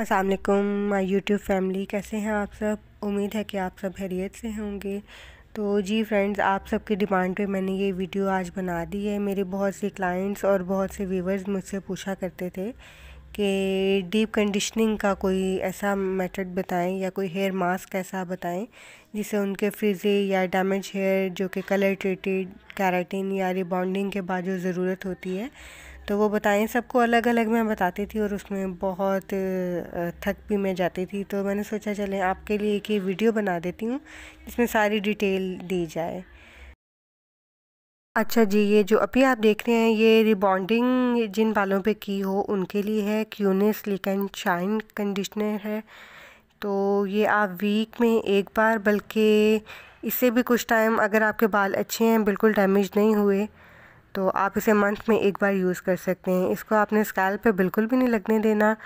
अस्सलाम वालेकुम my YouTube family कैसे हैं आप सब उम्मीद है कि आप सब हैरियत से होंगे तो जी फ्रेंड्स आप सबकी डिमांड पे मैंने ये वीडियो आज बना दी है मेरे बहुत से क्लाइंट्स और बहुत से व्यूवर्स मुझसे पूछा करते थे कि डीप कंडीशनिंग का कोई ऐसा मेथड बताएं या कोई हेयर मास्क ऐसा बताएं जिससे उनके फ्रिजे या डैमेज हेयर जो कि कलर ट्रेटेड कैराटिन या रिबॉन्डिंग के बाद जो ज़रूरत होती है तो वो बताएं सबको अलग अलग मैं बताती थी और उसमें बहुत थक भी मैं जाती थी तो मैंने सोचा चलें आपके लिए एक ही वीडियो बना देती हूँ जिसमें सारी डिटेल दी जाए अच्छा जी ये जो अभी आप देख रहे हैं ये रिबॉन्डिंग जिन बालों पे की हो उनके लिए है क्यूनिस लिक एंड शाइन कंडीशनर है तो ये आप वीक में एक बार बल्कि इससे भी कुछ टाइम अगर आपके बाल अच्छे हैं बिल्कुल डैमेज नहीं हुए तो आप इसे मंथ में एक बार यूज़ कर सकते हैं इसको आपने स्कैल पे बिल्कुल भी नहीं लगने देना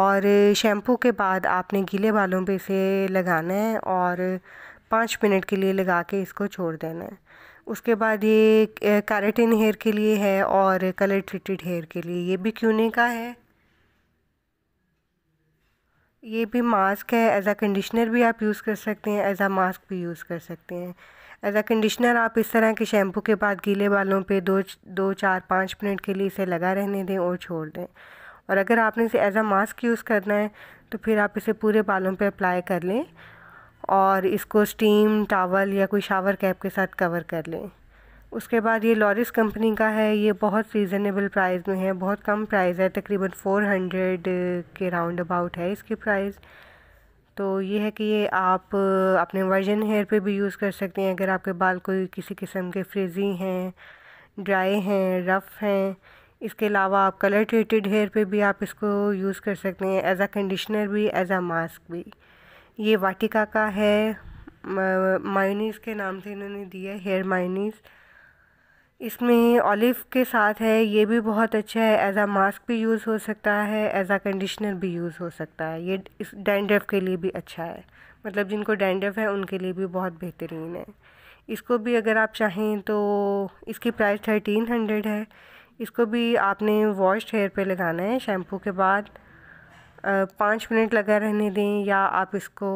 और शैम्पू के बाद आपने गीले बालों पे इसे लगाना है और पाँच मिनट के लिए लगा के इसको छोड़ देना है उसके बाद ये कैरेटिन हेयर के लिए है और कलर ट्रीटेड हेयर के लिए ये भी क्यूने का है ये भी मास्क है एज़ आ कंडीशनर भी आप यूज़ कर सकते हैं एज़ आ मास्क भी यूज़ कर सकते हैं एज अ कंडीशनर आप इस तरह के शैम्पू के बाद गीले बालों पे दो दो चार पाँच मिनट के लिए इसे लगा रहने दें और छोड़ दें और अगर आपने इसे एज अ मास्क यूज़ करना है तो फिर आप इसे पूरे बालों पे अप्लाई कर लें और इसको स्टीम टावल या कोई शावर कैप के साथ कवर कर लें उसके बाद ये लॉरिस कंपनी का है ये बहुत रीज़नेबल प्राइस में है बहुत कम प्राइस है तकरीबन 400 के राउंड अबाउट है इसकी प्राइज़ तो ये है कि ये आप अपने वर्जन हेयर पे भी यूज़ कर सकते हैं अगर आपके बाल कोई किसी किस्म के फ्रिजी हैं ड्राई हैं रफ़ हैं इसके अलावा आप कलर ट्रीटेड हेयर पे भी आप इसको यूज़ कर सकते हैं एज आ कंडीशनर भी एज आ मास्क भी ये वाटिका का है मायूनीस के नाम से इन्होंने दिया है हेयर मायूनीस इसमें ऑलिव के साथ है ये भी बहुत अच्छा है एज आ मास्क भी यूज़ हो सकता है एज आ कंडीशनर भी यूज़ हो सकता है ये इस डैंड्रफ के लिए भी अच्छा है मतलब जिनको डैंड्रफ है उनके लिए भी बहुत बेहतरीन है इसको भी अगर आप चाहें तो इसकी प्राइस थर्टीन हंड्रेड है इसको भी आपने वॉश हेयर पे लगाना है शैम्पू के बाद पाँच मिनट लगा रहने दें या आप इसको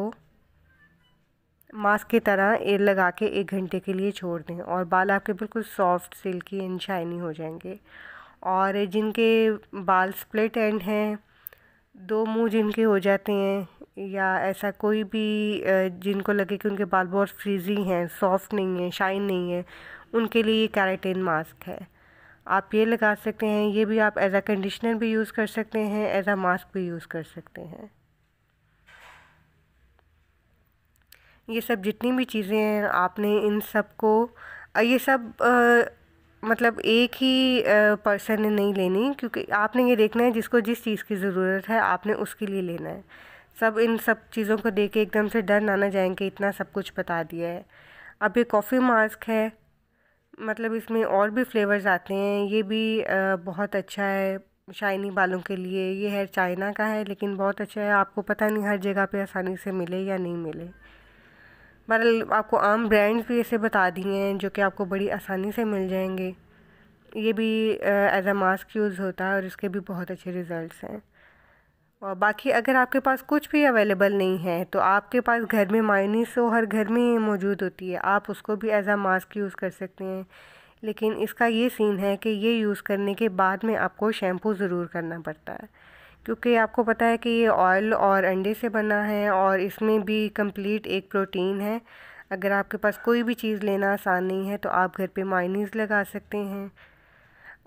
मास्क की तरह एयर लगा के एक घंटे के लिए छोड़ दें और बाल आपके बिल्कुल सॉफ्ट सिल्की एंड शाइनी हो जाएंगे और जिनके बाल स्प्लिट एंड हैं दो मुंह जिनके हो जाते हैं या ऐसा कोई भी जिनको लगे कि उनके बाल बहुत फ्रीजी हैं सॉफ्ट नहीं है शाइन नहीं है उनके लिए ये कैरेटिन मास्क है आप ये लगा सकते हैं ये भी आप एज आ कंडीशनर भी यूज़ कर सकते हैं एज आ मास्क भी यूज़ कर सकते हैं ये सब जितनी भी चीज़ें हैं आपने इन सब को ये सब आ, मतलब एक ही पर्सन ने नहीं लेनी क्योंकि आपने ये देखना है जिसको जिस चीज़ की ज़रूरत है आपने उसके लिए लेना है सब इन सब चीज़ों को देख के एकदम से डर ना ना जाएंगे इतना सब कुछ बता दिया है अब ये कॉफ़ी मास्क है मतलब इसमें और भी फ्लेवर्स आते हैं ये भी आ, बहुत अच्छा है शाइनी बालों के लिए ये है चाइना का है लेकिन बहुत अच्छा है आपको पता नहीं हर जगह पे आसानी से मिले या नहीं मिले बहरहाल आपको आम ब्रांड्स भी ऐसे बता दिए हैं जो कि आपको बड़ी आसानी से मिल जाएंगे ये भी एज अ मास्क यूज़ होता है और इसके भी बहुत अच्छे रिज़ल्ट हैं और बाकी अगर आपके पास कुछ भी अवेलेबल नहीं है तो आपके पास घर में मायनीस हो हर घर में मौजूद होती है आप उसको भी एज आ मास्क यूज़ कर सकते हैं लेकिन इसका ये सीन है कि ये यूज़ करने के बाद में आपको शैम्पू ज़रूर करना पड़ता है क्योंकि आपको पता है कि ये ऑयल और अंडे से बना है और इसमें भी कंप्लीट एक प्रोटीन है अगर आपके पास कोई भी चीज़ लेना आसान नहीं है तो आप घर पे मायनीज़ लगा सकते हैं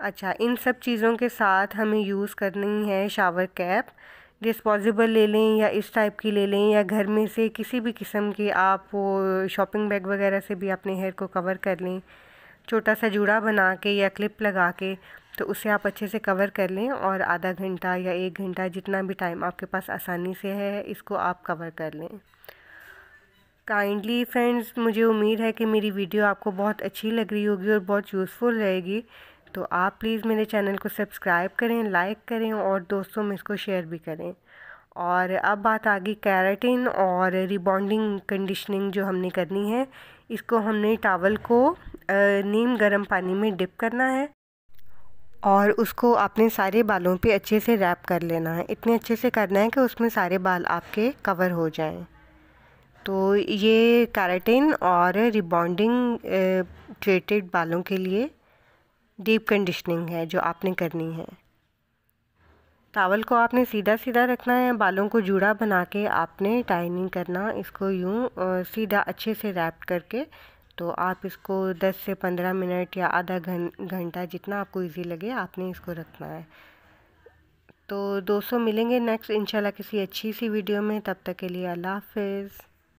अच्छा इन सब चीज़ों के साथ हमें यूज़ करनी है शावर कैप डिस्पोजेबल ले लें या इस टाइप की ले लें या घर में से किसी भी किस्म की आप वो शॉपिंग बैग वगैरह से भी अपने हेयर को कवर कर लें छोटा सा जूड़ा बना के या क्लिप लगा के तो उसे आप अच्छे से कवर कर लें और आधा घंटा या एक घंटा जितना भी टाइम आपके पास आसानी से है इसको आप कवर कर लें काइंडली फ्रेंड्स मुझे उम्मीद है कि मेरी वीडियो आपको बहुत अच्छी लग रही होगी और बहुत यूज़फुल रहेगी तो आप प्लीज़ मेरे चैनल को सब्सक्राइब करें लाइक करें और दोस्तों में इसको शेयर भी करें और अब बात आ गई कैराटिन और रिबॉन्डिंग कंडीशनिंग जो हमने करनी है इसको हमने टावल को नीम गर्म पानी में डिप करना है और उसको आपने सारे बालों पे अच्छे से रैप कर लेना है इतने अच्छे से करना है कि उसमें सारे बाल आपके कवर हो जाएं तो ये कैराटिन और रिबॉन्डिंग ट्रेटेड बालों के लिए डीप कंडीशनिंग है जो आपने करनी है टावल को आपने सीधा सीधा रखना है बालों को जुड़ा बना के आपने टाइनिंग करना इसको यूँ सीधा अच्छे से रैप करके तो आप इसको 10 से 15 मिनट या आधा घं घंटा जितना आपको इजी लगे आपने इसको रखना है तो दोस्तों मिलेंगे नेक्स्ट इंशाल्लाह किसी अच्छी सी वीडियो में तब तक के लिए अल्लाह हाफिज़